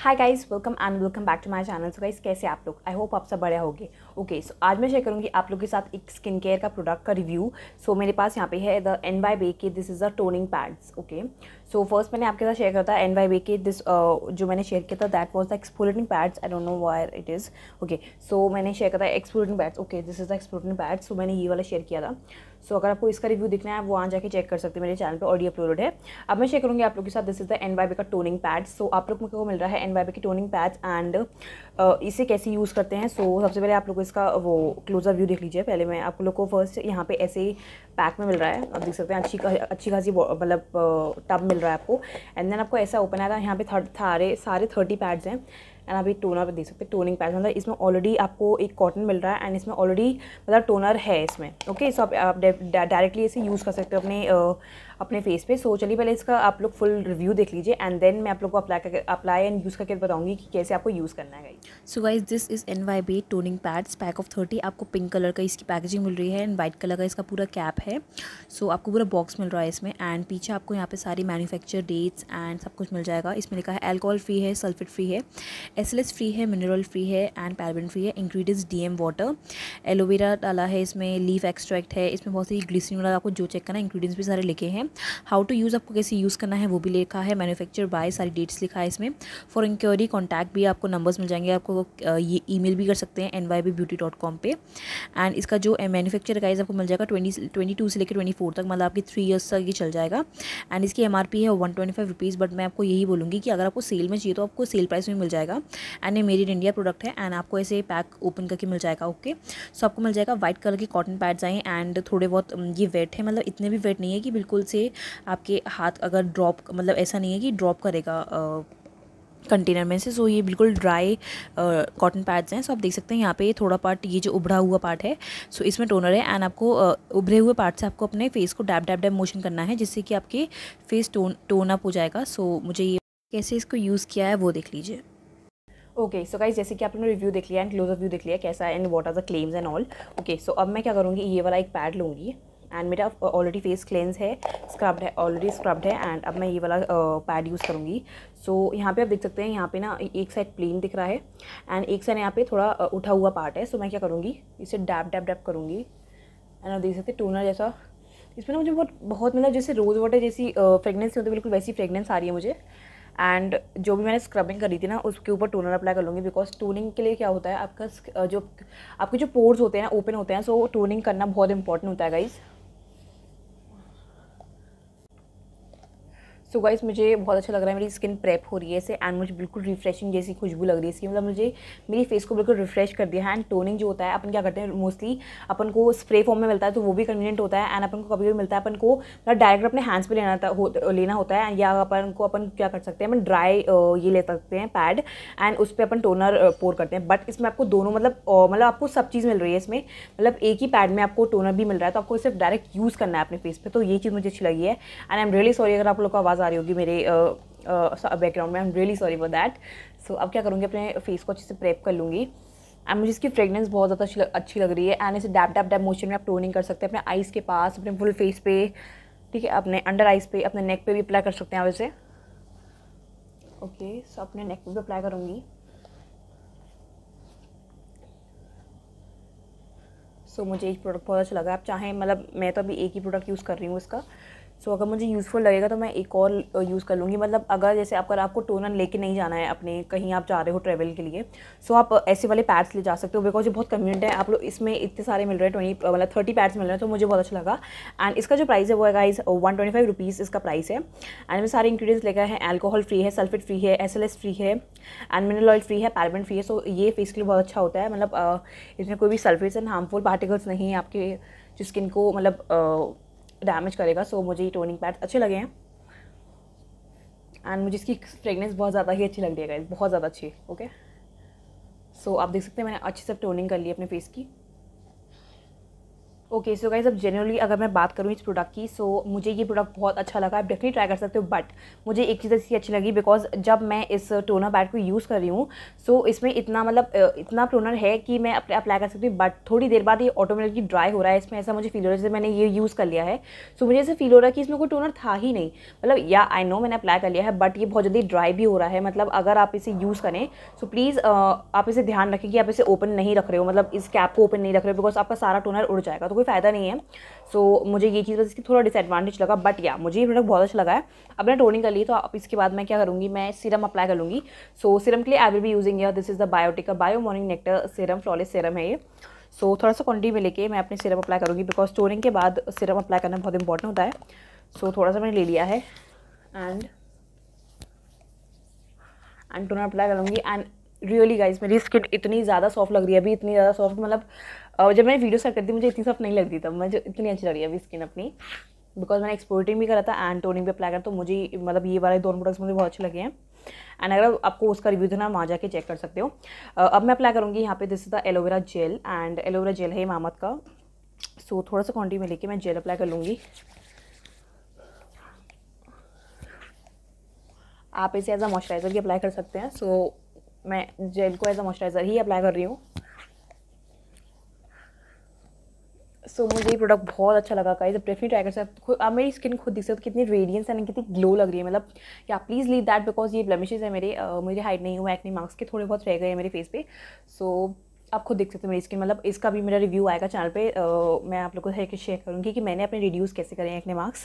hi guys welcome and welcome back to my channel so guys कैसे आप लोग I hope आप सब बढ़िया होगे ओके सो आज मैं शेयर करूँगी आप लोग के साथ एक स्किन केयर का प्रोडक्ट का रिव्यू सो so, मेरे पास यहाँ पे है द एन वाई बे के this is the toning pads okay so first मैंने आपके साथ शेयर किया था एन वाई बे के दिस जो मैंने शेयर किया था that was the exploring pads I don't know why it is okay so मैंने शेयर किया था exploring pads okay this is the exploring pads so मैंने ये वाला शेयर किया था सो अगर आपको इसका रिव्यू देखना है आप आ जाके चेक कर सकते हैं मेरे चैनल पे ऑडियो अपलोड है अब मैं चेक करूँगी आप लोग के साथ दिस इज़ द एन का टोनिंग पैड सो आप लोग को मिल रहा है एन के टोनिंग पैड्स एंड इसे कैसे यूज़ करते हैं सो सबसे पहले आप लोग इसका वो क्लोजर व्यू देख लीजिए पहले मैं आप लोग को फर्स्ट यहाँ पर ऐसे पैक में मिल रहा है आप देख सकते हैं अच्छी अच्छी खासी मतलब टब मिल रहा है आपको एंड देन आपको ऐसा ओपन आया था यहाँ पे थर्ड सारे सारे थर्टी पैड्स हैं एंड आप एक टोनर पर देख सकते हैं टोनिंग पैच मतलब इसमें ऑलरेडी आपको एक कॉटन मिल रहा है एंड इसमें ऑलरेडी मतलब टोनर है इसमें ओके सो आप डायरेक्टली इसे यूज़ कर सकते हो अपने अपने फेस पे सो चलिए पहले इसका आप लोग फुल रिव्यू देख लीजिए एंड देन मैं आप लोग को अप्लाई करके अप्लाई एंड यूज़ करके बताऊँगी कि कैसे आपको यूज़ करना है so guys this is N Y B toning pads pack of thirty आपको पिंक कलर का इसकी पैकेजिंग मिल रही है एंड वाइट कलर का इसका पूरा कैप है सो so, आपको पूरा बॉक्स मिल रहा है इसमें एंड पीछे आपको यहाँ पे सारी मैनुफैक्चर डेट्स एंड सब कुछ मिल जाएगा इसमें लिखा है एल्कोहल फ्री है सल्फेट फ्री है एस फ्री है मिनरल फ्री है एंड पैराबिन फ्री है डी एम वाटर एलोवेरा डाला है इसमें लीफ एक्सट्रैक्ट है इसमें बहुत सी ग्लिसिन वाला आपको जो चेक करना है इंग्रीडियंट्स भी सारे लिखे हैं हाउ टू यूज़ आपको कैसे यूज़ करना है वो भी लिखा है मैनुफैक्चर बाय सारी डेट्स लिखा है इसमें फॉर इंक्वायरी कॉन्टैक्ट भी आपको नंबर्स मिल जाएंगे आपको ये मेल भी कर सकते हैं N Y B beauty dot com पर एंड इसका जो मैनुफैक्चर गाइज आपको मिल जाएगा ट्वेंटी ट्वेंटी टू से लेकर ट्वेंटी फोर तक मतलब आपकी थ्री ईयर्स तक ये चल जाएगा एंड इसकी एम आर पी है one twenty five rupees but मैं आपको यही बोलूँगी कि अगर आपको सेल में चाहिए तो आपको सेल प्राइस में मिल जाएगा एंड ये मेड इन इंडिया प्रोडक्ट है एंड आपको ऐसे पैक ओपन करके मिल जाएगा ओके सो आपको मिल जाएगा व्हाइट कलर के कॉटन पैड्स आए एंड थोड़े बहुत um, ये वेट है मतलब इतने भी वेट नहीं है कि बिल्कुल से आपके हाथ अगर ड्रॉप मतलब ऐसा नहीं है कि ड्रॉप करेगा कंटेनर uh, में से सो ये बिल्कुल ड्राई कॉटन पैड्स हैं सो आप देख सकते हैं यहाँ पे थोड़ा पार्ट ये जो उभरा हुआ पार्ट है सो इसमें टोनर है एंड आपको uh, उभरे हुए पार्ट से आपको अपने फेस को डैप डैप डैप मोशन करना है जिससे कि आपके फेस टोन टोन अप हो जाएगा सो मुझे ये कैसे इसको यूज़ किया है वो देख लीजिए ओके सो गाइज जैसे कि आप लोगों रिव्यू देख लिया एंड ऑफ व्यू देख लिया कैसा and what are the claims and all okay so अब मैं क्या करूँगी ये वाला एक पैड लूँगी एंड मेरा ऑलरेडी फेस क्लेंस है स्क्रब्ड है ऑलरेडी स्क्रब्ड है एंड अब मैं ये वाला पैड यूज़ करूँगी सो so, यहाँ पे आप देख सकते हैं यहाँ पे ना एक साइड प्लेन दिख रहा है एंड एक साइड यहाँ पे थोड़ा उठा हुआ पार्ट है सो so, मैं क्या करूँगी इसे डैप डैप डैप करूँगी एंड आप देख सकते टोनर जैसा इसमें ना मुझे बहुत बहुत मतलब जैसे रोज़ वाटर जैसी फ्रेगनेंस होती है बिल्कुल वैसी फ्रेगनेंस आ रही है मुझे एंड जो भी मैंने स्क्रबिंग करी थी ना उसके ऊपर टोनर अप्लाई कर लूँगी बिकॉज टोनिंग के लिए क्या होता है आपका जो आपके जो पोर्स होते हैं ओपन होते हैं सो टोनिंग करना बहुत इंपॉर्टेंट होता है गाइज़ सो so गाइस मुझे बहुत अच्छा लग रहा है मेरी स्किन प्रेप हो रही है इसे एंड मुझे बिल्कुल रिफ्रेशिंग जैसी खुशबू लग रही है इसकी मतलब मुझे मेरी फेस को बिल्कुल रिफ्रेश कर दिया है एंड टोनिंग जो होता है अपन क्या करते हैं मोस्टली अपन को स्प्रे फॉर्म में मिलता है तो वो भी कन्वीनियंट होता है एंड अपन को कभी भी मिलता है अपन को मतलब डायरेक्ट अपने हैंड्स पर लेना हो, लेना होता है या अपन को अपन क्या कर सकते हैं अपन ड्राई ये ले सकते हैं पैड एंड उस पर अपन टोनर पोर करते हैं बट इसमें आपको दोनों मतलब मतलब आपको सब चीज़ मिल रही है इसमें मतलब एक ही पैड में आपको टोनर भी मिल रहा है तो आपको सिर्फ डायरेक्ट यूज़ करना है अपने फेस पर तो ये चीज़ मुझे अच्छी लगी है and I am really sorry अगर आप लोग को आवाज़ आवाज़ आ रही होगी मेरे बैकग्राउंड में I am really sorry for that so अब क्या करूँगी अपने फेस को अच्छे से प्रेप कर लूँगी एंड मुझे इसकी फ्रेगनेंस बहुत ज़्यादा अच्छी, लग रही है एंड इसे डैप डैप डैप मोशन में आप टोनिंग कर सकते हैं अपने आइज़ के पास अपने फुल फेस पे ठीक है अपने अंडर आइज़ पे अपने नेक पे भी अप्लाई कर सकते हैं आप इसे ओके सो अपने नेक पे भी अप्लाई करूँगी सो so, मुझे एक प्रोडक्ट बहुत अच्छा लगा आप चाहें मतलब मैं तो अभी एक ही प्रोडक्ट यूज़ कर रही हूँ इसका सो so, अगर मुझे यूज़फुल लगेगा तो मैं एक और यूज़ कर लूँगी मतलब अगर जैसे अगर आपको टोनर लेके नहीं जाना है अपने कहीं आप जा रहे हो ट्रैवल के लिए सो so, आप ऐसे वाले पैड्स ले जा सकते हो बिकॉज ये बहुत कन्वीनियंट है आप लोग इसमें इतने सारे मिल रहे हैं ट्वेंटी मतलब थर्टी पैड्स मिल रहे हैं तो मुझे बहुत अच्छा लगा एंड इसका जो प्राइस है वो है guys one twenty five rupees इसका प्राइस है एंड मैं सारे इंग्रीडियंट्स लेकर है एल्कोहल फ्री है सल्फेट फ्री है एस एल एस फ्री है एंड मिनरल ऑयल फ्री है पैरबेंट फ्री है सो ये फेस के लिए बहुत अच्छा होता है मतलब इसमें कोई भी सल्फेट्स एंड हार्मफुल पार्टिकल्स नहीं है आपके जो स्किन को मतलब डैमेज करेगा सो मुझे ये टोनिंग पैड अच्छे लगे हैं एंड मुझे इसकी फ्रेगनेंस बहुत ज़्यादा ही अच्छी लग रही है बहुत ज़्यादा अच्छी ओके सो आप देख सकते हैं मैंने अच्छे से टोनिंग कर ली अपने फेस की ओके सो गाइज अब जनरली अगर मैं बात करूँ इस प्रोडक्ट की सो so, मुझे ये प्रोडक्ट बहुत अच्छा लगा आप डेफिनेट ट्राई कर सकते हो बट मुझे एक चीज़ ऐसी अच्छी लगी बिकॉज जब मैं इस टोनर बैड को यूज़ कर रही हूँ सो so, इसमें इतना मतलब इतना टोनर है कि मैं अप्लाई कर सकती हूँ बट थोड़ी देर बाद ये ऑटोमेटिकली ड्राई हो रहा है इसमें ऐसा मुझे फील हो रहा है जैसे मैंने ये यूज़ कर लिया है सो so, मुझे ऐसे फील हो रहा है कि इसमें कोई टोनर था ही नहीं मतलब या आई नो मैंने अप्लाई कर लिया है बट ये बहुत जल्दी ड्राई भी हो रहा है मतलब अगर आप इसे यूज़ करें सो प्लीज़ आप इसे ध्यान रखें कि आप इसे ओपन नहीं रख रहे हो मतलब इस कैप को ओपन नहीं रख रहे हो बिकॉज आपका सारा टोनर उड़ जाएगा तो कोई फ़ायदा नहीं है सो so, मुझे ये चीज़ बस इसकी थोड़ा डिसएडवांटेज लगा बट या मुझे ये प्रोडक्ट बहुत अच्छा लगा है अब मैंने टोनिंग कर ली तो अब इसके बाद मैं क्या करूँगी मैं सीरम अप्लाई करूँगी सो so, सीरम के लिए आई विल भी यूजिंग या this is the Biotique bio morning nectar serum flawless serum है ये सो so, थोड़ा सा क्वान्टिटी में लेके मैं अपने सीरम अप्लाई करूँगी बिकॉज टोनिंग के बाद सीरम अप्लाई करना बहुत इंपॉर्टेंट होता है सो so, थोड़ा सा मैंने ले लिया है एंड एंड टोनर अप्लाई करूँगी एंड रियली गाइज मेरी स्किन इतनी ज़्यादा सॉफ्ट लग रही है अभी इतनी ज़्यादा सॉफ्ट मतलब और जब मैंने वीडियो स्टार्ट करती मुझे इतनी सफ नहीं लगती तब मुझे इतनी अच्छी लग रही है अभी स्किन अपनी बिकॉज मैंने एक्सपोर्टिंग भी करा था एंड टोनिंग भी अप्लाई करा तो मुझे मतलब ये वाले दोनों प्रोडक्ट्स मुझे बहुत अच्छे लगे हैं एंड अगर आपको उसका रिव्यू देना वहाँ जाके चेक कर सकते हो अब मैं अप्लाई करूँगी यहाँ पे this is the aloe vera gel and aloe vera gel है मामद का सो so, थोड़ा सा क्वान्टिटी में लेके मैं जेल अप्लाई कर लूँगी आप इसे एज अ मॉइस्चराइज़र भी अप्लाई कर सकते हैं सो so, मैं जेल को एज अ मॉइस्चराइज़र ही अप्लाई कर रही हूँ सो so, मुझे ये प्रोडक्ट बहुत अच्छा लगा गाइस आप डेफिनेटली ट्राई कर सकते आप मेरी स्किन खुद दिख सकती कितनी रेडियंस एंड कितनी ग्लो लग रही है मतलब या प्लीज़ लीव दैट बिकॉज ये ब्लमिशेज है मेरे uh, मुझे हाइड नहीं हुआ एक्ने मार्क्स के थोड़े बहुत रह गए हैं मेरे फेस पे सो so, आप खुद देख सकते हो मेरी स्किन मतलब इसका भी मेरा रिव्यू आएगा चैनल पे आ, मैं आप लोगों को शेयर करूँगी कि मैंने अपने रिड्यूस कैसे करें अपने marks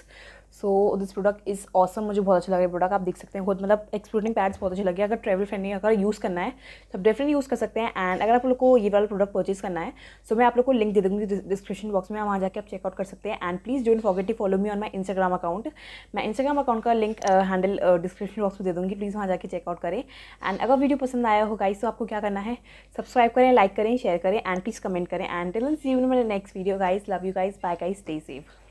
so this product is awesome मुझे बहुत अच्छा लगा प्रोडक्ट आप देख सकते हैं खुद मतलब एक्सप्लोरिंग पैड्स बहुत अच्छे लगे अगर ट्रैवल फ्रेंडली अगर यूज़ करना है तो आप डेफिनेटली यूज़ कर सकते हैं एंड अगर आप लोग को ये वाला प्रोडक्ट परचेज करना है सो तो मैं आप लोग को लिंक दे दूँगी डिस्क्रिप्शन बॉक्स में वहाँ जाकर आप चेकआउट कर सकते हैं and please don't forget to follow me on my Instagram account मैं इंस्टाग्राम अकाउंट का लिंक हैंडल डिस्क्रिप्शन बॉक्स में दे दूँगी प्लीज़ वहाँ जाकर चेकआउट करें एंड अगर वीडियो पसंद आया हो गाइस तो आपको क्या करना है सब्सक्राइब करें लाइक लाइक करें शेयर करें एंड प्लीज़ कमेंट करें and till see you in next video guys love you guys bye guys stay safe